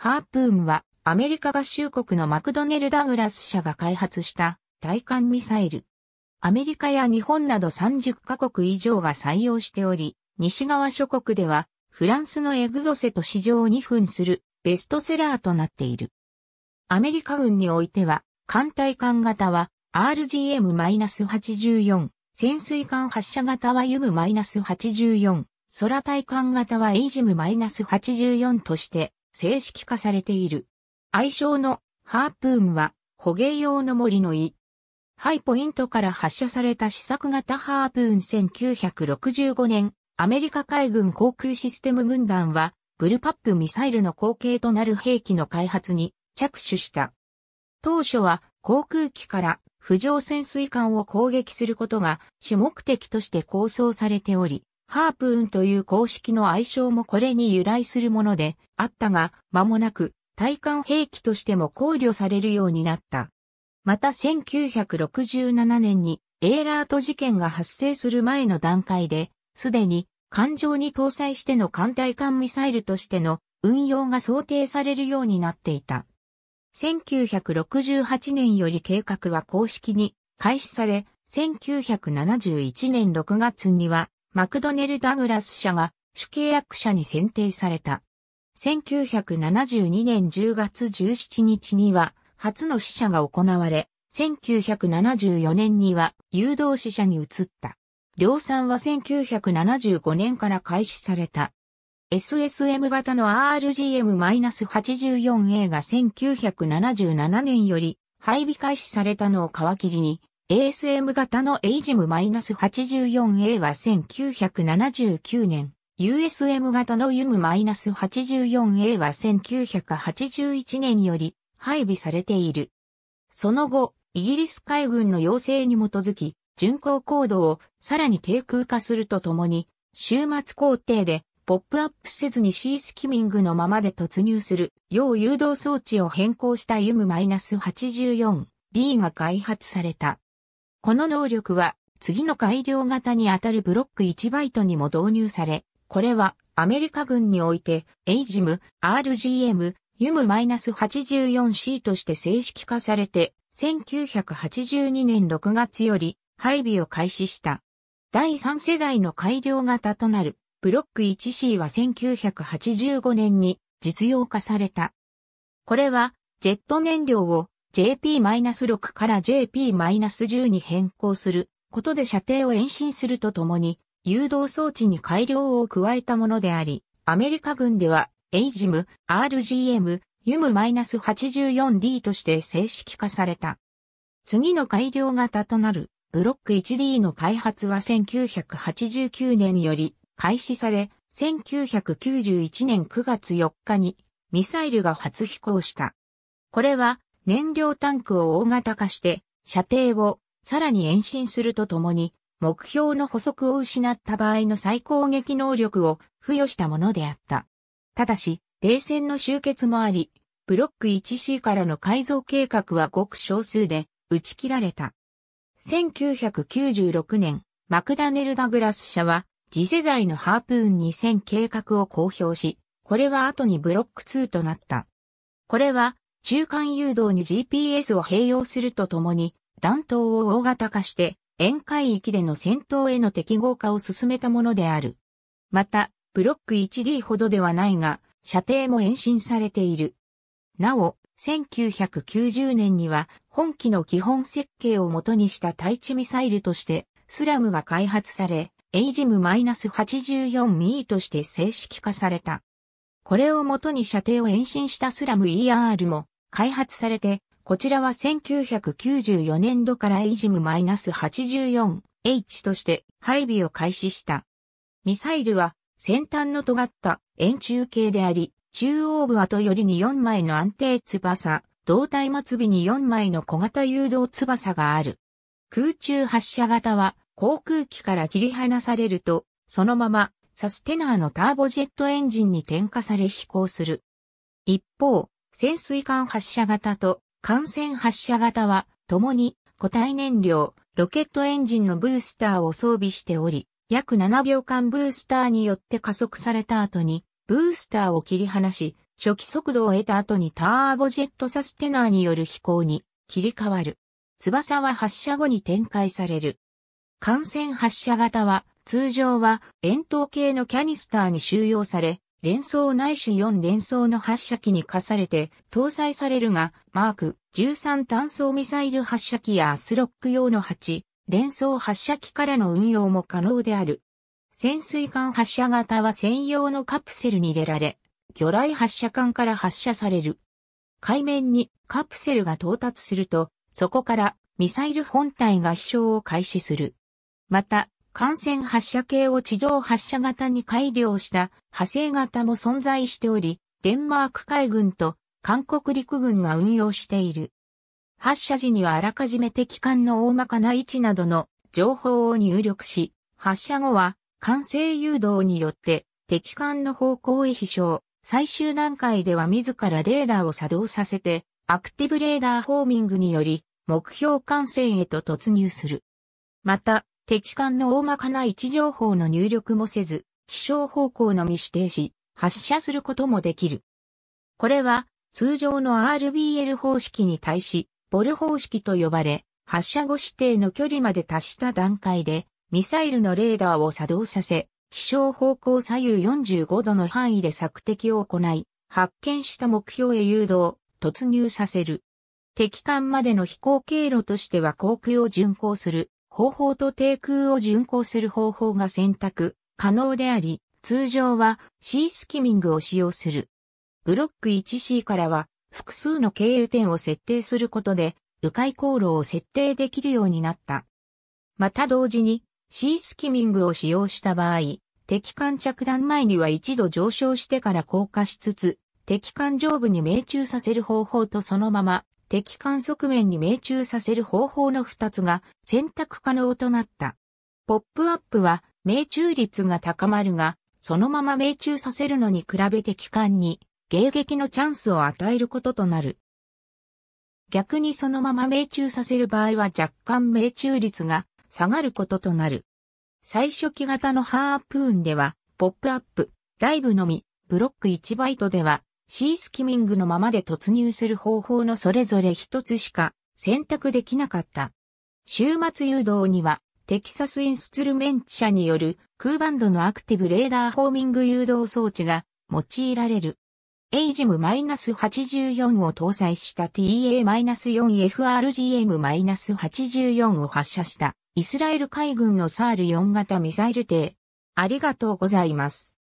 ハープームはアメリカ合衆国のマクドネル・ダグラス社が開発した対艦ミサイル。アメリカや日本など30カ国以上が採用しており、西側諸国ではフランスのエグゾセと市場を2分するベストセラーとなっている。アメリカ軍においては、艦隊艦型は RGM-84、潜水艦発射型は u m 8 4空対艦型は e g m 8 4として、正式化されている。愛称のハープームは捕鯨用の森の胃。ハイポイントから発射された試作型ハープーン1965年、アメリカ海軍航空システム軍団は、ブルパップミサイルの後継となる兵器の開発に着手した。当初は航空機から浮上潜水艦を攻撃することが主目的として構想されており、ハープーンという公式の愛称もこれに由来するものであったが、間もなく対艦兵器としても考慮されるようになった。また1967年にエーラート事件が発生する前の段階で、すでに艦上に搭載しての艦対艦ミサイルとしての運用が想定されるようになっていた。1968年より計画は公式に開始され、1971年6月にはマクドネル・ダグラス社が主契約者に選定された。1972年10月17日には初の死者が行われ、1974年には誘導死者に移った。量産は1975年から開始された。SSM 型の RGM-84A が1977年より配備開始されたのを皮切りに ASM 型の AGM-84A は1979年、USM 型の UM-84A は1981年より配備されている。その後、イギリス海軍の要請に基づき、巡航高度をさらに低空化するとともに、終末工程でポップアップせずにシースキミングのままで突入する、要誘導装置を変更した UM-84B が開発された。この能力は次の改良型にあたるブロック1バイトにも導入され、これはアメリカ軍において AGM、RGM、u m 8 4 c として正式化されて、1982年6月より配備を開始した。第3世代の改良型となるブロック 1C は1985年に実用化された。これはジェット燃料を JP-6 から JP-10 に変更することで射程を延伸するとともに、誘導装置に改良を加えたものであり、アメリカ軍では、AGM、RGM、u m 8 4 d として正式化された。次の改良型となる、ブロック 1D の開発は1989年より開始され、1991年9月4日にミサイルが初飛行した。これは燃料タンクを大型化して、射程をさらに延伸するとともに、目標の補足を失った場合の再攻撃能力を付与したものであった。ただし、冷戦の終結もあり、ブロック 1C からの改造計画はごく少数で打ち切られた。1996年、マクダネル・ダグラス社は次世代のハープーン2000計画を公表し、これは後にブロック2となった。これは中間誘導に GPS を併用するとともに、弾頭を大型化して、沿海域での戦闘への適合化を進めたものである。また、ブロック 1D ほどではないが、射程も延伸されている。なお、1990年には、本機の基本設計を元にした対地ミサイルとして、スラムが開発され、エイジム -84 ミーとして正式化された。これをもとに射程を延伸したスラム ER も開発されて、こちらは1994年度からイジム8 4 h として配備を開始した。ミサイルは先端の尖った円柱形であり、中央部後よりに4枚の安定翼、胴体末尾に4枚の小型誘導翼がある。空中発射型は航空機から切り離されると、そのままサステナーのターボジェットエンジンに点火され飛行する。一方、潜水艦発射型と艦船発射型は、共に固体燃料、ロケットエンジンのブースターを装備しており、約7秒間ブースターによって加速された後に、ブースターを切り離し、初期速度を得た後にターボジェットサステナーによる飛行に切り替わる。翼は発射後に展開される。艦船発射型は、通常は円筒形のキャニスターに収容され、連想ないし4連想の発射機に課されて搭載されるが、マーク13単装ミサイル発射機やアスロック用の8、連想発射機からの運用も可能である。潜水艦発射型は専用のカプセルに入れられ、魚雷発射管から発射される。海面にカプセルが到達すると、そこからミサイル本体が飛翔を開始する。また、艦船発射系を地上発射型に改良した派生型も存在しており、デンマーク海軍と韓国陸軍が運用している。発射時にはあらかじめ敵艦の大まかな位置などの情報を入力し、発射後は艦勢誘導によって敵艦の方向へ飛翔。最終段階では自らレーダーを作動させて、アクティブレーダーフォーミングにより目標艦船へと突入する。また、敵艦の大まかな位置情報の入力もせず、飛翔方向のみ指定し、発射することもできる。これは、通常の RBL 方式に対し、ボル方式と呼ばれ、発射後指定の距離まで達した段階で、ミサイルのレーダーを作動させ、飛翔方向左右45度の範囲で索敵を行い、発見した目標へ誘導、突入させる。敵艦までの飛行経路としては航空を巡航する方法と低空を巡航する方法が選択可能であり、通常はシースキミングを使用する。ブロック 1C からは複数の経由点を設定することで、迂回航路を設定できるようになった。また同時にシースキミングを使用した場合、敵艦着弾前には一度上昇してから降下しつつ、敵艦上部に命中させる方法とそのまま敵観測面に命中させる方法の2つが選択可能となった。ポップアップは命中率が高まるが、そのまま命中させるのに比べて機関に迎撃のチャンスを与えることとなる。逆にそのまま命中させる場合は若干命中率が下がることとなる。最初期型のハープーンでは、ポップアップ、ライブのみ、ブロック1バイトでは、シースキミングのままで突入する方法のそれぞれ一つしか選択できなかった。終末誘導には、テキサスインストゥルメンチ社による空バンドのアクティブレーダーホーミング誘導装置が用いられる。エイジム -84 を搭載した TA-4FRGM-84 を発射したイスラエル海軍のサール4型ミサイル艇。ありがとうございます。